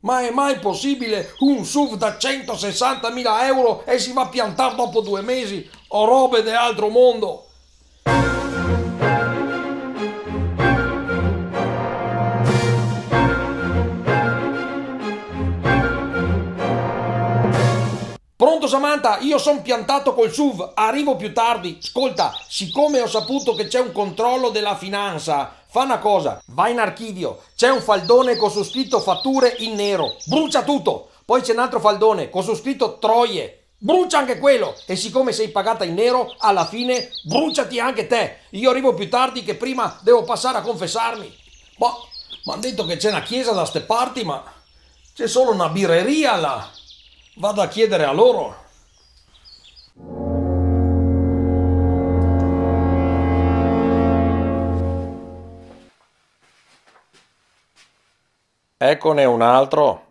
Ma è mai possibile un SUV da 160.000 euro e si va a piantare dopo due mesi o robe de altro mondo? Pronto Samantha, io sono piantato col SUV, arrivo più tardi. Ascolta, siccome ho saputo che c'è un controllo della finanza, Fa una cosa, vai in archivio, c'è un faldone con su scritto fatture in nero, brucia tutto. Poi c'è un altro faldone con su scritto troie, brucia anche quello. E siccome sei pagata in nero, alla fine bruciati anche te. Io arrivo più tardi che prima devo passare a confessarmi. Boh, mi hanno detto che c'è una chiesa da ste parti, ma c'è solo una birreria là. Vado a chiedere a loro. Eccone un altro.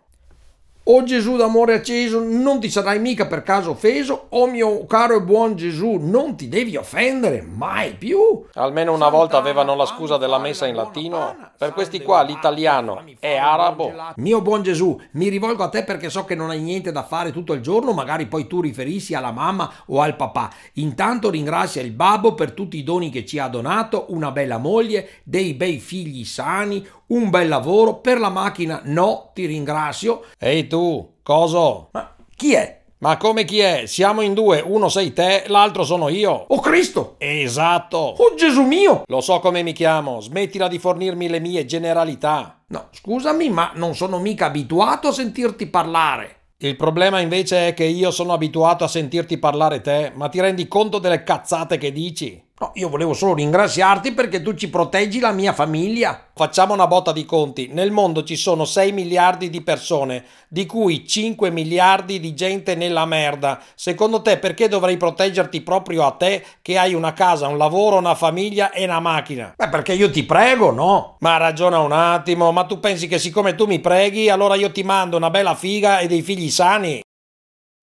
O Gesù d'amore acceso, non ti sarai mica per caso offeso, o mio caro e buon Gesù, non ti devi offendere mai più. Almeno una volta avevano la scusa della messa in latino, per questi qua l'italiano è arabo. Mio buon Gesù, mi rivolgo a te perché so che non hai niente da fare tutto il giorno, magari poi tu riferissi alla mamma o al papà. Intanto ringrazia il babbo per tutti i doni che ci ha donato, una bella moglie, dei bei figli sani, un bel lavoro, per la macchina no, ti ringrazio. Ehi tu, coso? Ma chi è? Ma come chi è? Siamo in due, uno sei te, l'altro sono io. Oh Cristo! Esatto! Oh Gesù mio! Lo so come mi chiamo, smettila di fornirmi le mie generalità. No, scusami, ma non sono mica abituato a sentirti parlare. Il problema invece è che io sono abituato a sentirti parlare te, ma ti rendi conto delle cazzate che dici? No, io volevo solo ringraziarti perché tu ci proteggi la mia famiglia. Facciamo una botta di conti. Nel mondo ci sono 6 miliardi di persone, di cui 5 miliardi di gente nella merda. Secondo te perché dovrei proteggerti proprio a te che hai una casa, un lavoro, una famiglia e una macchina? Beh, perché io ti prego, no? Ma ragiona un attimo, ma tu pensi che siccome tu mi preghi, allora io ti mando una bella figa e dei figli sani?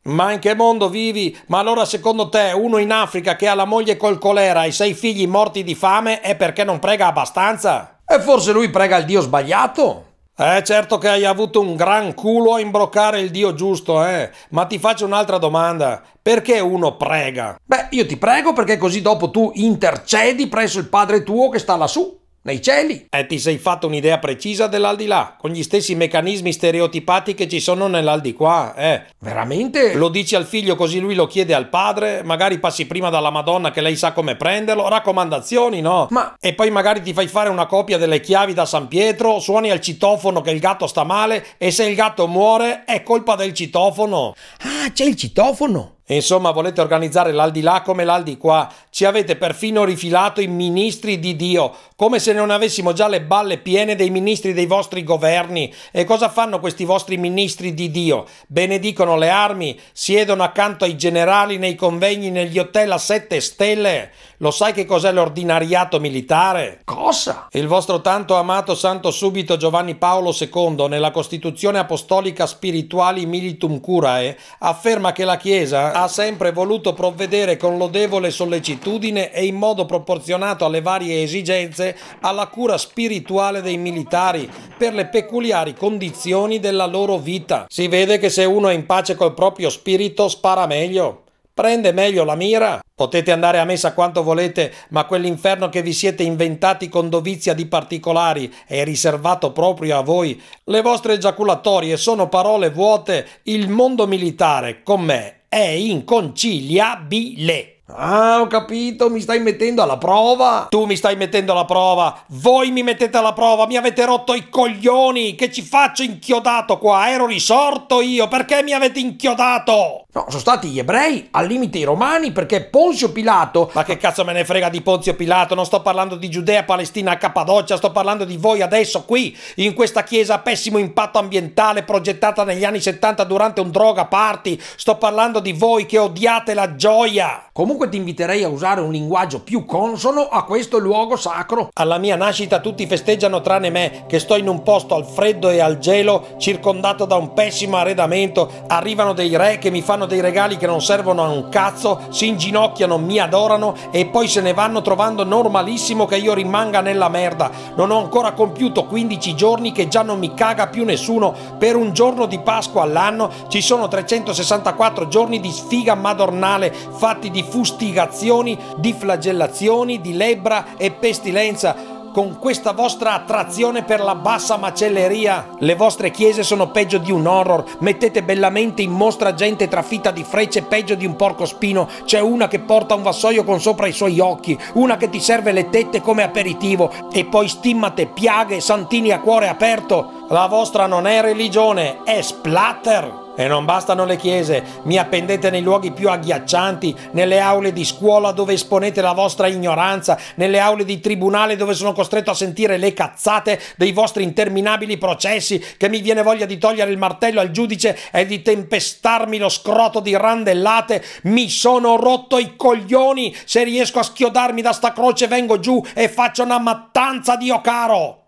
Ma in che mondo vivi? Ma allora secondo te uno in Africa che ha la moglie col colera e sei figli morti di fame è perché non prega abbastanza? E forse lui prega il Dio sbagliato? Eh certo che hai avuto un gran culo a imbroccare il Dio giusto, eh. Ma ti faccio un'altra domanda. Perché uno prega? Beh, io ti prego perché così dopo tu intercedi presso il Padre tuo che sta lassù nei cieli. E eh, ti sei fatto un'idea precisa dell'aldilà, con gli stessi meccanismi stereotipati che ci sono nell'aldiquà, eh? Veramente? Lo dici al figlio così lui lo chiede al padre, magari passi prima dalla Madonna che lei sa come prenderlo, raccomandazioni, no? Ma... E poi magari ti fai fare una copia delle chiavi da San Pietro, suoni al citofono che il gatto sta male e se il gatto muore è colpa del citofono. Ah, c'è il citofono! insomma, volete organizzare l'Aldi là come l'Aldi qua. Ci avete perfino rifilato i ministri di Dio, come se non avessimo già le balle piene dei ministri dei vostri governi. E cosa fanno questi vostri ministri di Dio? Benedicono le armi, siedono accanto ai generali nei convegni negli hotel a sette stelle. Lo sai che cos'è l'ordinariato militare? Cosa? Il vostro tanto amato santo subito Giovanni Paolo II, nella Costituzione Apostolica Spirituali Militum Curae, afferma che la Chiesa ha sempre voluto provvedere con lodevole sollecitudine e in modo proporzionato alle varie esigenze alla cura spirituale dei militari per le peculiari condizioni della loro vita. Si vede che se uno è in pace col proprio spirito spara meglio prende meglio la mira. Potete andare a messa quanto volete, ma quell'inferno che vi siete inventati con dovizia di particolari è riservato proprio a voi. Le vostre giaculatorie sono parole vuote. Il mondo militare, con me, è inconciliabile. Ah, ho capito, mi stai mettendo alla prova. Tu mi stai mettendo alla prova. Voi mi mettete alla prova, mi avete rotto i coglioni. Che ci faccio inchiodato qua? Ero risorto io, perché mi avete inchiodato? No, sono stati gli ebrei, al limite i romani, perché Ponzio Pilato... Ma che cazzo me ne frega di Ponzio Pilato? Non sto parlando di Giudea, Palestina, Cappadocia, sto parlando di voi adesso qui, in questa chiesa a pessimo impatto ambientale progettata negli anni 70 durante un droga party. Sto parlando di voi che odiate la gioia. Comunque comunque ti inviterei a usare un linguaggio più consono a questo luogo sacro. Alla mia nascita tutti festeggiano tranne me, che sto in un posto al freddo e al gelo, circondato da un pessimo arredamento, arrivano dei re che mi fanno dei regali che non servono a un cazzo, si inginocchiano, mi adorano e poi se ne vanno trovando normalissimo che io rimanga nella merda. Non ho ancora compiuto 15 giorni che già non mi caga più nessuno. Per un giorno di Pasqua all'anno ci sono 364 giorni di sfiga madornale fatti di fusi fustigazioni, di flagellazioni, di lebbra e pestilenza con questa vostra attrazione per la bassa macelleria. Le vostre chiese sono peggio di un horror, mettete bellamente in mostra gente trafitta di frecce peggio di un porco spino. c'è una che porta un vassoio con sopra i suoi occhi, una che ti serve le tette come aperitivo e poi stimmate, piaghe, santini a cuore aperto. La vostra non è religione, è splatter. E non bastano le chiese, mi appendete nei luoghi più agghiaccianti, nelle aule di scuola dove esponete la vostra ignoranza, nelle aule di tribunale dove sono costretto a sentire le cazzate dei vostri interminabili processi, che mi viene voglia di togliere il martello al giudice e di tempestarmi lo scroto di randellate. Mi sono rotto i coglioni, se riesco a schiodarmi da sta croce vengo giù e faccio una mattanza, Dio caro!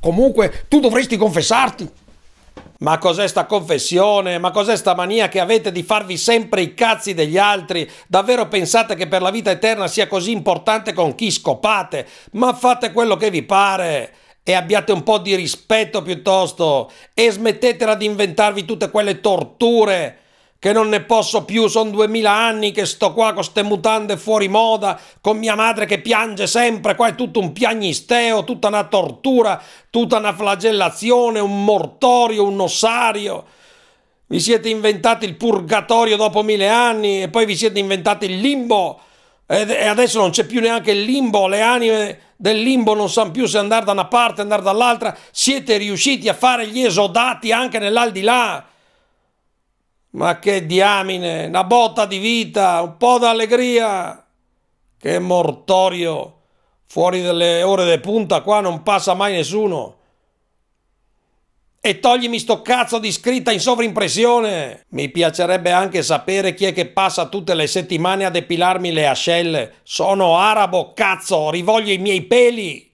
Comunque, tu dovresti confessarti. Ma cos'è sta confessione? Ma cos'è sta mania che avete di farvi sempre i cazzi degli altri? Davvero pensate che per la vita eterna sia così importante con chi scopate? Ma fate quello che vi pare! e abbiate un po' di rispetto piuttosto e smettetela di inventarvi tutte quelle torture che non ne posso più, sono duemila anni che sto qua con queste mutande fuori moda, con mia madre che piange sempre, qua è tutto un piagnisteo, tutta una tortura, tutta una flagellazione, un mortorio, un ossario. Vi siete inventati il purgatorio dopo mille anni e poi vi siete inventati il limbo e adesso non c'è più neanche il limbo, le anime del limbo non sanno più se andare da una parte, andare dall'altra, siete riusciti a fare gli esodati anche nell'aldilà. Ma che diamine, una botta di vita, un po' d'allegria. Che mortorio, fuori dalle ore di punta qua non passa mai nessuno. E toglimi sto cazzo di scritta in sovrimpressione. Mi piacerebbe anche sapere chi è che passa tutte le settimane a depilarmi le ascelle. Sono arabo, cazzo, rivoglio i miei peli.